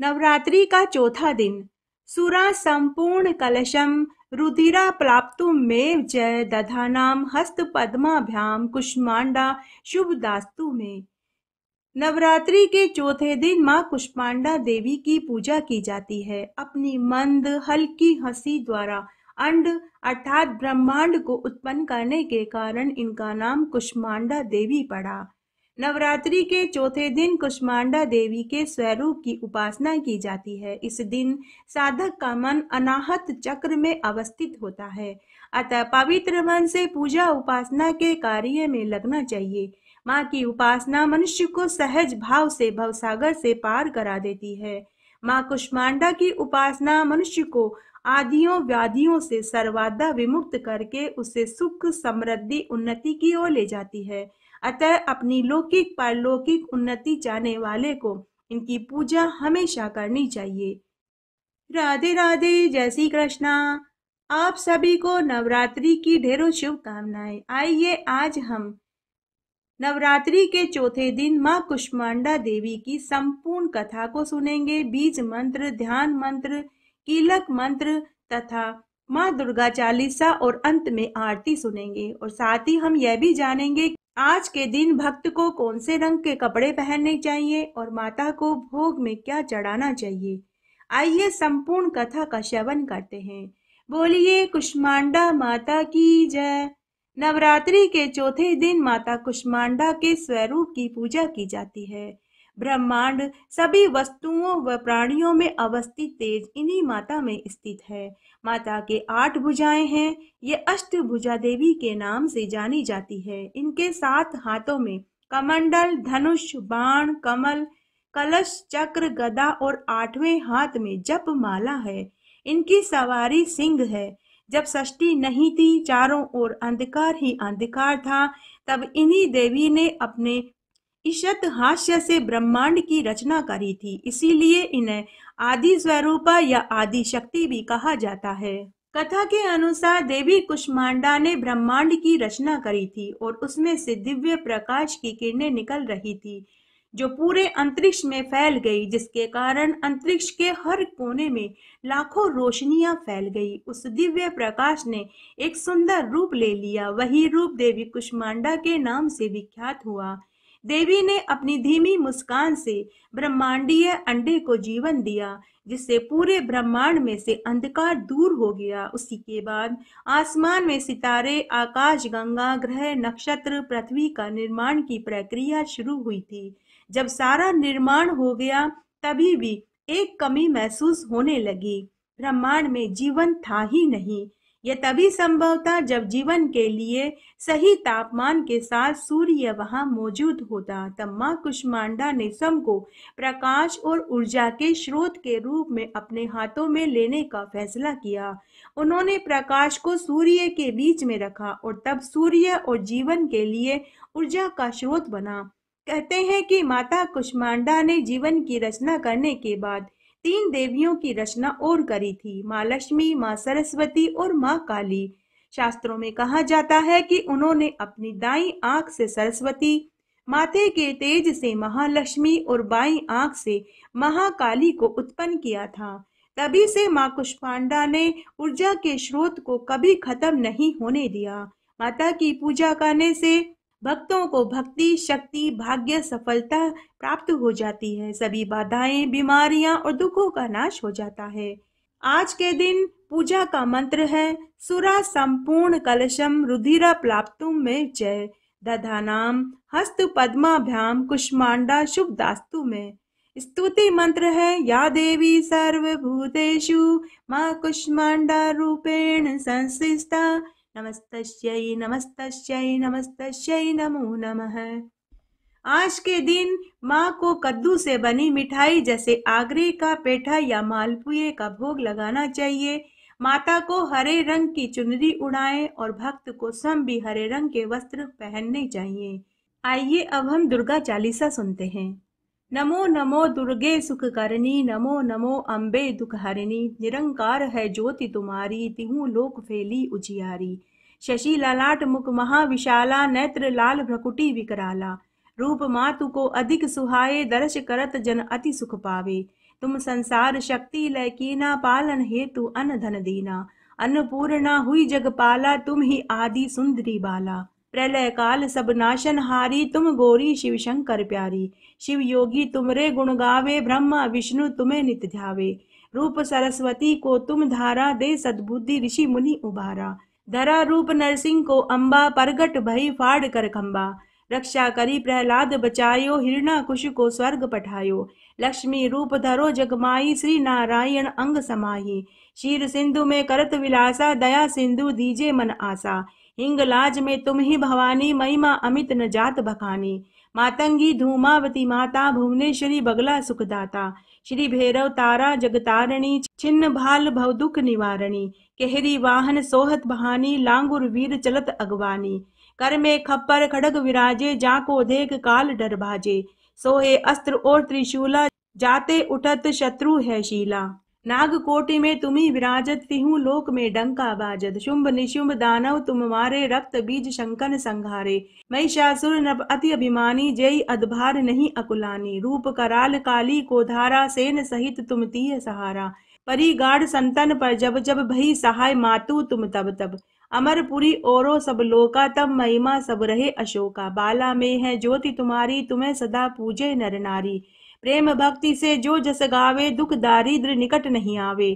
नवरात्रि का चौथा दिन सुरा संपूर्ण कलशम रुधिरा प्राप्त में जय दधानाम हस्त पद्माभ्याम कुष्मांडा शुभ दास्तु में नवरात्रि के चौथे दिन माँ कुष्मांडा देवी की पूजा की जाती है अपनी मंद हल्की हंसी द्वारा अंड अर्थात ब्रह्मांड को उत्पन्न करने के कारण इनका नाम कुष्मांडा देवी पड़ा नवरात्रि के चौथे दिन कुष्मांडा देवी के स्वरूप की उपासना की जाती है इस दिन साधक का मन अनाहत चक्र में अवस्थित होता है अतः पवित्र मन से पूजा उपासना के कार्य में लगना चाहिए माँ की उपासना मनुष्य को सहज भाव से भवसागर से पार करा देती है माँ कुष्मांडा की उपासना मनुष्य को आदियों व्याधियों से सर्वादा विमुक्त करके उसे सुख समृद्धि उन्नति की ओर ले जाती है अतः अपनी लौकिक पारलौकिक उन्नति जाने वाले को इनकी पूजा हमेशा करनी चाहिए राधे राधे जय श्री कृष्णा आप सभी को नवरात्रि की ढेरों शुभकामनाएं आइए आज हम नवरात्रि के चौथे दिन माँ कुष्मांडा देवी की संपूर्ण कथा को सुनेंगे बीज मंत्र ध्यान मंत्र कीलक मंत्र तथा माँ दुर्गा चालीसा और अंत में आरती सुनेंगे और साथ ही हम यह भी जानेंगे आज के दिन भक्त को कौन से रंग के कपड़े पहनने चाहिए और माता को भोग में क्या चढ़ाना चाहिए आइए संपूर्ण कथा का श्रवन करते हैं बोलिए कुष्मांडा माता की जय नवरात्रि के चौथे दिन माता कुष्मांडा के स्वरूप की पूजा की जाती है ब्रह्मांड सभी वस्तुओं व प्राणियों में अवस्थित तेज इन्हीं माता में स्थित है माता के आठ भुजाएं हैं ये अष्ट भुजा देवी के नाम से जानी जाती है इनके सात हाथों में कमंडल धनुष बाण कमल कलश चक्र गदा और आठवें हाथ में जप माला है इनकी सवारी सिंह है जब षष्टी नहीं थी चारों ओर अंधकार ही अंधकार था तब इन्हीं देवी ने अपने ईशत हास्य से ब्रह्मांड की रचना करी थी इसीलिए इन्हें आदि स्वरूपा या आदि शक्ति भी कहा जाता है कथा के अनुसार देवी कुष्मांडा ने ब्रह्मांड की रचना करी थी और उसमें से दिव्य प्रकाश की किरणें निकल रही थी जो पूरे अंतरिक्ष में फैल गई जिसके कारण अंतरिक्ष के हर कोने में लाखों रोशनियां फैल गई उस दिव्य प्रकाश ने एक सुंदर रूप ले लिया वही रूप देवी कुष्मांडा के नाम से विख्यात हुआ देवी ने अपनी धीमी मुस्कान से ब्रह्मांडीय अंडे को जीवन दिया जिससे पूरे ब्रह्मांड में से अंधकार दूर हो गया उसी के बाद आसमान में सितारे आकाश गंगा ग्रह नक्षत्र पृथ्वी का निर्माण की प्रक्रिया शुरू हुई थी जब सारा निर्माण हो गया तभी भी एक कमी महसूस होने लगी ब्रह्मांड में जीवन था ही नहीं यह तभी संभव था जब जीवन के लिए सही तापमान के साथ सूर्य वहां मौजूद होता तब माँ कुष्मांडा ने सम को प्रकाश और ऊर्जा के स्रोत के रूप में अपने हाथों में लेने का फैसला किया उन्होंने प्रकाश को सूर्य के बीच में रखा और तब सूर्य और जीवन के लिए ऊर्जा का स्रोत बना कहते हैं कि माता कुष्मांडा ने जीवन की रचना करने के बाद तीन देवियों की रचना और करी थी माँ लक्ष्मी माँ सरस्वती और माँ काली शास्त्रों में कहा जाता है कि उन्होंने अपनी दाई आंख से सरस्वती माथे के तेज से महालक्ष्मी और बाई आंख से महाकाली को उत्पन्न किया था तभी से माँ कुष्पांडा ने ऊर्जा के स्रोत को कभी खत्म नहीं होने दिया माता की पूजा करने से भक्तों को भक्ति शक्ति भाग्य सफलता प्राप्त हो जाती है सभी बाधाएं बीमारियां और दुखों का नाश हो जाता है आज के दिन पूजा का मंत्र है सुरा संपूर्ण कलशम रुधिरा प्लाप्तुम में जय दधानाम हस्त पद्माभ्याम कुष्मांडा शुभ दास्तु में स्तुति मंत्र है या देवी सर्वभूतेषु माँ कुष्मांडा रूपेण संसिस्ता नमस्तस्यै नमस्तस्यै नमस्तस्यै नमो नमः आज के दिन माँ को कद्दू से बनी मिठाई जैसे आगरे का पेठा या मालपुए का भोग लगाना चाहिए माता को हरे रंग की चुनरी उड़ाएं और भक्त को स्वयं भी हरे रंग के वस्त्र पहनने चाहिए आइए अब हम दुर्गा चालीसा सुनते हैं नमो नमो दुर्गे सुख करणी नमो नमो अम्बे दुख हरिणी निरंकार है ज्योति तुम्हारी तिहू लोक फैली उजियारी शशि ललाट मुख महाविशाला नेत्र लाल भ्रकुटी विकराला रूप मातु को अधिक सुहाए दर्श करत जन अति सुख पावे तुम संसार शक्ति लय कीना पालन हेतु अन धन दीना अन्नपूर्णा हुई जग पाला तुम ही आदि सुंदरी बाला प्रलय काल सब हारी तुम गोरी शिव शंकर प्यारी शिव योगी तुमरे गुण गावे ब्रह्मा विष्णु तुम्हें नित ध्यावे रूप सरस्वती को तुम धारा दे सद्बुद्धि ऋषि मुनि उबारा धरा रूप नरसिंह को अम्बा परगट भई फाड़ कर खम्बा रक्षा करी प्रहलाद बचायो हिरणा कुश को स्वर्ग पठायो लक्ष्मी रूप धरो जगमाई श्री नारायण अंग समाही शीर सिंधु में करत विलासा दया सिंधु दीजे मन आसा हिंगलाज में तुम ही भवानी महिमा अमित न जात भकानी मातंगी धूमावती माता भुवनेश्वरी बगला सुखदाता श्री भैरव तारा जगतारणी छिन्न भाल भव दुख निवारणी केहरी वाहन सोहत बहानी लांगुर वीर चलत अगवानी कर में खप्पर खड़ग विराजे जाको देख काल डर भाजे सोहे अस्त्र और त्रिशूला जाते उठत शत्रु है शीला नाग कोटि में तुम्ही विराजत तिहु लोक में डंका बाजत शुंभ निशुंभ दानव तुम मारे रक्त बीज शंकन संघारे मई शासुर नब अति अभिमानी जय अदभार नहीं अकुलानी रूप कराल काली को धारा सेन सहित तुम तीय सहारा परी गाढ़ संतन पर जब जब भई सहाय मातु तुम तब तब अमरपुरी ओरो सब लोका तब महिमा सब रहे अशोका बाला में है ज्योति तुम्हारी तुम्हें सदा पूजे नर नारी प्रेम भक्ति से जो जस गावे दुख दारिद्र निकट नहीं आवे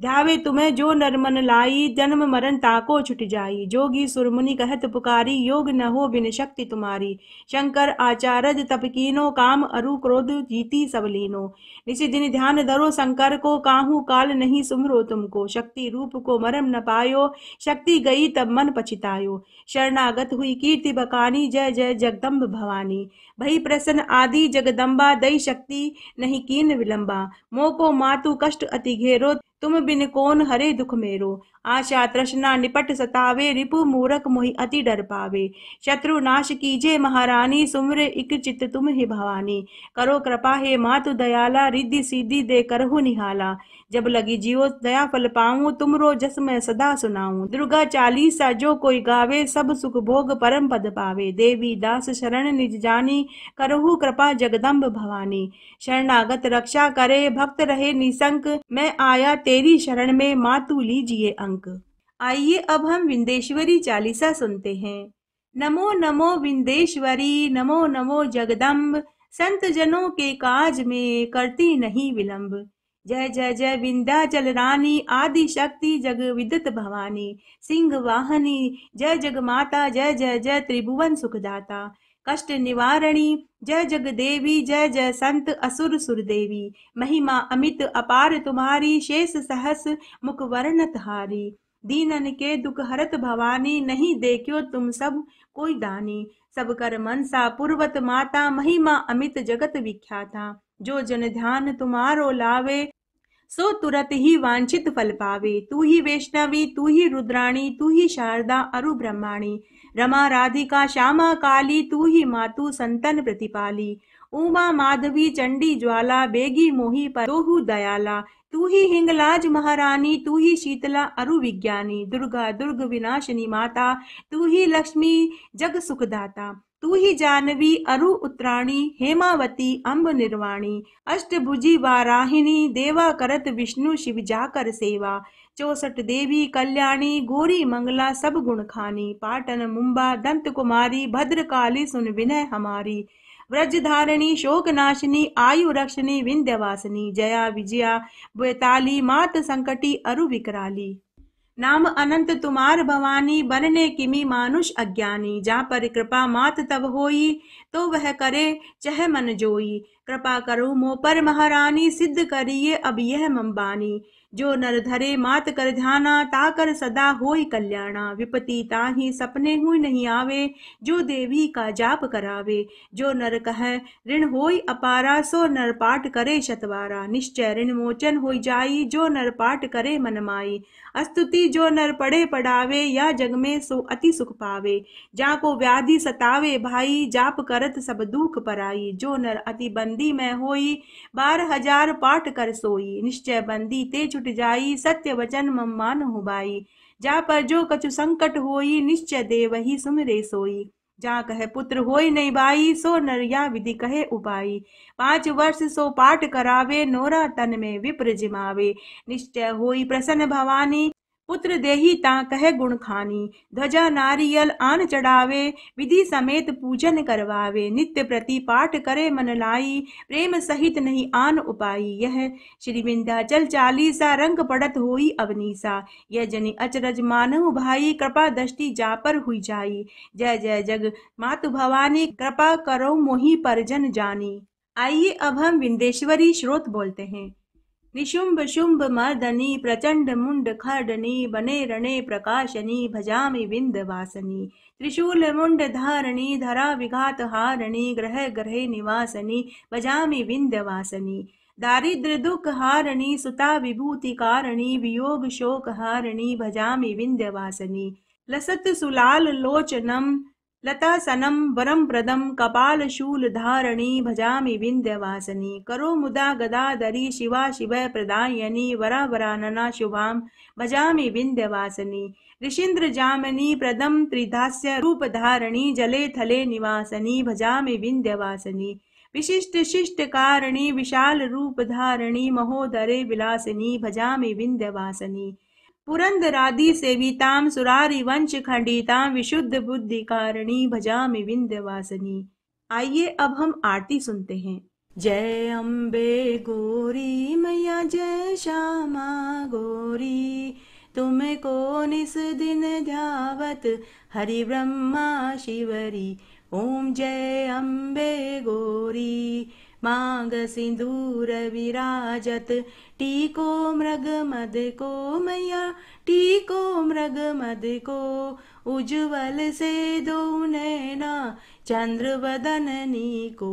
ध्यावे तुम्हें जो नरमन लाई जन्म मरण ताको छुट जाई जोगी सुरमुनि कहत पुकारी योग न हो बिन शक्ति तुम्हारी शंकर आचार्य तपकीनो काम अरु क्रोध जीती सब लीनो निसी दिन ध्यान धरो शंकर को काहू काल नहीं सुमरो तुमको शक्ति रूप को मरम न पायो शक्ति गई तब मन पछितायो शरणागत हुई कीर्ति बकानी जय जय जगदम्ब भवानी भई प्रसन्न आदि जगदम्बा दई शक्ति नहीं कीन विलंबा मोको मातु कष्ट अति घेरो तुम बिन कोन हरे दुख मेरो आशा तृष्णा निपट सतावे रिपु मूरख मोहि अति डर पावे शत्रु नाश कीजे महारानी सुमर इक चित तुम ही भवानी करो कृपा हे मातु दयाला रिद्धि सिद्धि दे करहु निहाला जब लगी जियो दया फल पाऊं तुम रो जस मैं सदा सुनाऊं दुर्गा चालीसा जो कोई गावे सब सुख भोग परम पद पावे देवी दास शरण निज जानी करहु कृपा जगदम्ब भवानी शरणागत रक्षा करे भक्त रहे निशंक मैं आया तेरी शरण में मातु लीजिए अंक आइए अब हम विंदेश्वरी चालीसा सुनते हैं नमो नमो विंदेश्वरी नमो नमो जगदम्ब संत जनों के काज में करती नहीं विलंब जय जय जय जल रानी आदि शक्ति जग विदत भवानी सिंह वाहनी जय जग माता जय जय जय त्रिभुवन सुखदाता कष्ट निवारणी जय जग देवी जय जय संत असुर सुर देवी महिमा अमित अपार तुम्हारी शेष सहस मुख वर्णत हारी दीनन के दुख हरत भवानी नहीं देखियो तुम सब कोई दानी सब कर मनसा पूर्वत माता महिमा अमित जगत विख्याता जो जन ध्यान तुम्हारो लावे सो तुरत ही वांछित फल पावे तू ही वैष्णवी तू ही रुद्राणी तू ही शारदा अरु ब्रह्माणी रमा राधिका श्यामा काली तू ही मातु संतन प्रतिपाली उमा माधवी चंडी ज्वाला बेगी मोही तोहू दयाला तू ही हिंगलाज महारानी तू ही शीतला अरु विज्ञानी दुर्गा दुर्ग विनाशिनी माता तू ही लक्ष्मी जग सुखदाता तू ही जानवी अरु उत्तराणी हेमावती अम्ब निर्वाणी अष्टभुजी वाराहिणी देवा करत विष्णु शिव जाकर सेवा चौसठ देवी कल्याणी गोरी मंगला सब गुण खानी पाटन मुंबा दंत कुमारी भद्रकाली सुन विनय हमारी व्रजधारिणी शोकनाशिनी आयु रक्षिणी विंध्यवासिनी जया विजया बैताली मात संकटी अरु विकराली नाम अनंत तुमार भवानी बनने किमी मानुष अज्ञानी जा पर कृपा मात तब होई तो वह करे चह मन जोई कृपा करो मोह पर महारानी सिद्ध करिए अब यह मम्बानी जो नर धरे मात कर ध्याना ताकर सदा होई कल्याणा विपति ताही सपने हुई नहीं आवे जो देवी का जाप करावे जो नर कह ऋण होई अपारा सो नर पाठ करे शतवारा निश्चय ऋण मोचन हो जाई जो नर पाठ करे मनमाई अस्तुति जो नर पढ़े पढ़ावे या जग में सो अति सुख पावे जा को व्याधि सतावे भाई जाप करत सब दुख पराई जो नर अति बंदी में होई बार हजार पाठ कर सोई निश्चय बंदी ते छुट छुट जाई सत्य वचन मम मान हुबाई जा पर जो कछु संकट होई निश्चय देवही सुमरे सोई जा कहे पुत्र होई नहीं बाई सो नरिया विधि कहे उपाय पांच वर्ष सो पाठ करावे नोरा तन में विप्र जिमावे निश्चय होई प्रसन्न भवानी पुत्र देही ता कह गुण खानी ध्वजा नारियल आन चढ़ावे विधि समेत पूजन करवावे नित्य प्रति पाठ करे मन लाई प्रेम सहित नहीं आन उपाई यह श्री चल चालीसा रंग पड़त होई अवनीसा यह जनि अचरज मानव भाई कृपा दृष्टि जापर हुई जाई जय जय जग मातु भवानी कृपा करो मोहि परजन जानी आइए अब हम विंदेश्वरी श्रोत बोलते हैं निशुम्भ शुम्भ मर्दनी प्रचंड मुंड खर्डनी बने रणे प्रकाशनी भजामि विंद वासनी त्रिशूल मुंड धारणी धरा विघात हारणी ग्रह ग्रहे निवासनी भजामि विंद वासनी दारिद्र दुख हारणी सुता विभूति कारिणी वियोग शोक हारणी भजामि विंद वासनी लसत सुलाल लोचनम प्रदम कपाल शूल कपालशूलधारणी भजामि विन्द्यवासनी करो मुदा गदाधरी शिवा शिव वरा वरावरानना शुभाम भजामि ऋषिन्द्र जामिनी प्रदम त्रिधास्य धारणी जले थले निवासनी भजामि विन्द्यवासनी विशिष्ट रूप धारणी महोदरे विलासिनी भजामि विन्द्यवासनी सुरारी सेवितां खंडिताम विशुद्ध बुद्धि कारिणी भजामि विंध्यवासिनी आइए अब हम आरती सुनते हैं जय अम्बे गोरी मैया जय श्यामा तुम तुमको निस दिन ध्यावत हरि ब्रह्मा शिवरी ओम जय अम्बे गोरी मांग सिंदूर विराजत टीको मृग मद को मैया टीको मृग मद को उज्ज्वल से दो नैना चंद्र नी को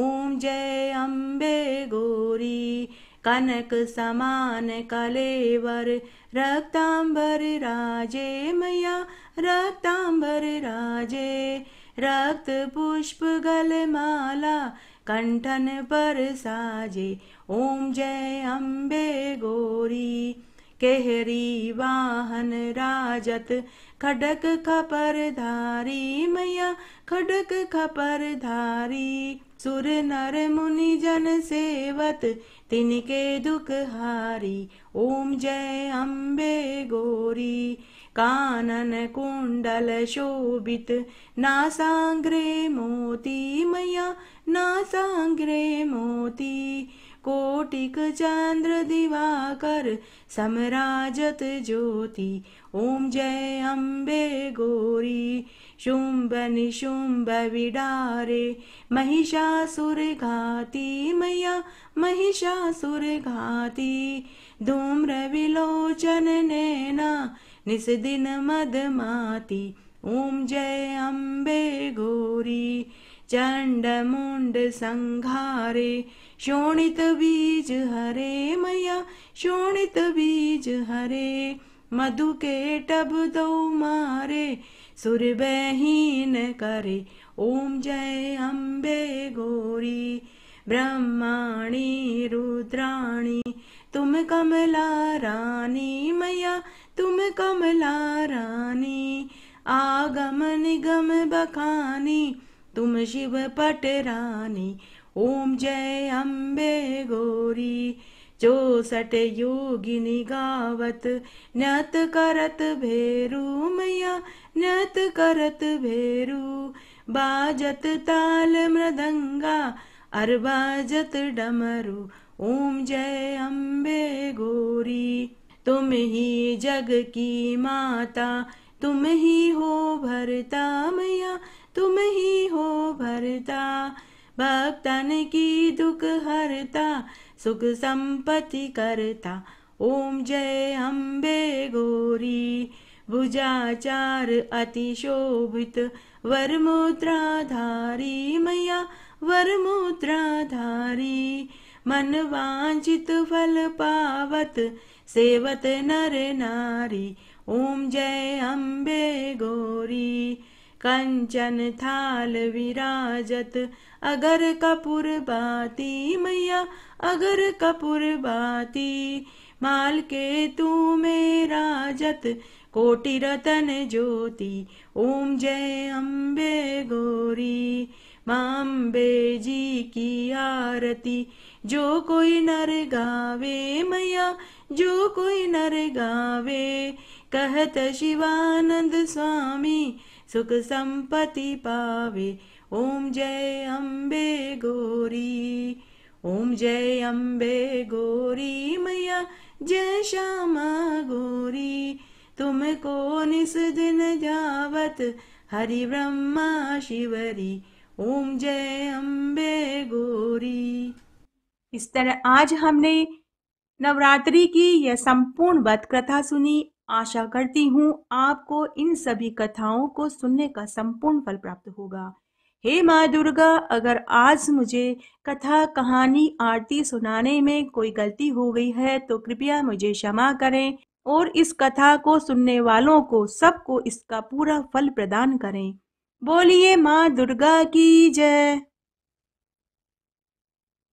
ओम जय अम्बे गोरी कनक समान कलेवर रक्तांबर राजे मैया रक्तांबर राजे रक्त पुष्प गल माला कंठन पर साजे ओम जय अम्बे गोरी केहरी वाहन राजत खडक खपर धारी मैया खडक खपर धारी सुर नर मुनि जन सेवत तिनके दुख हारी ओम जय अम्बे गोरी कानन कुण्डल शोभित नासाङ्ग्रे मोती मया सांग्रे मोती कोटिक चन्द्र दिवाकर सम्राजत ज्योति ओम जय अम्बे गौरी शुम्भ निशुम्भ विडारे महिषासुर घाती महिषासुर घाती धूम्र विलोचन नैना निस्दिन मदमाती ओम जय अम्बे घोरी चण्डमुण्ड संहारे शोणित बीज हरे मया शोणित बीज हरे मधु के टब दो मारे सुर बहीन करे ओम जय अम्बे गोरी ब्रह्माणी रुद्राणी तुम कमला रानी मया तुम कमला रानी आगम निगम बखानी तुम शिव पट रानी ओम जय अम्बे गौरी चौसठ योगिनी गावत नत करत भेरू मैया नत करत भेरू बाजत ताल मृदंगा अरबाजत डमरू ओम जय अम्बे गौरी तुम ही जग की माता तुम ही हो भरता मैया तुम ही हो भरता भक्तन की दुख हरता सुख संपत्ति करता ओम जय अम्बे गौरी भुजाचार अतिशोभित वर मुद्राधारी मैया वर मुद्राधारी मन वांछित फल पावत सेवत नर नारी ओम जय अम्बे गौरी कंचन थाल विराजत अगर कपूर बाती मैया अगर कपूर बाती माल के तू में राजत कोटि रतन ज्योति ओम जय अम्बे गौरी मांबे जी की आरती जो कोई नर गावे मैया जो कोई नर गावे कहत शिवानंद स्वामी सुख संपत्ति पावे ओम जय अम्बे गौरी ओम जय अम्बे गौरी मैया जय श्यामा गौरी तुमको निस दिन जावत हरि ब्रह्मा शिवरी ओम जय अम्बे गोरी इस तरह आज हमने नवरात्रि की यह संपूर्ण व्रत कथा सुनी आशा करती हूँ आपको इन सभी कथाओं को सुनने का संपूर्ण फल प्राप्त होगा हे माँ दुर्गा अगर आज मुझे कथा कहानी आरती सुनाने में कोई गलती हो गई है तो कृपया मुझे क्षमा करें और इस कथा को सुनने वालों को सबको इसका पूरा फल प्रदान करें बोलिए माँ दुर्गा की जय